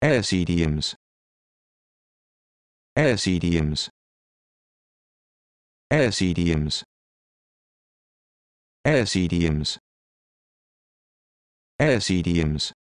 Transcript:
S idioms. S idioms. S idioms. S idioms. S idioms.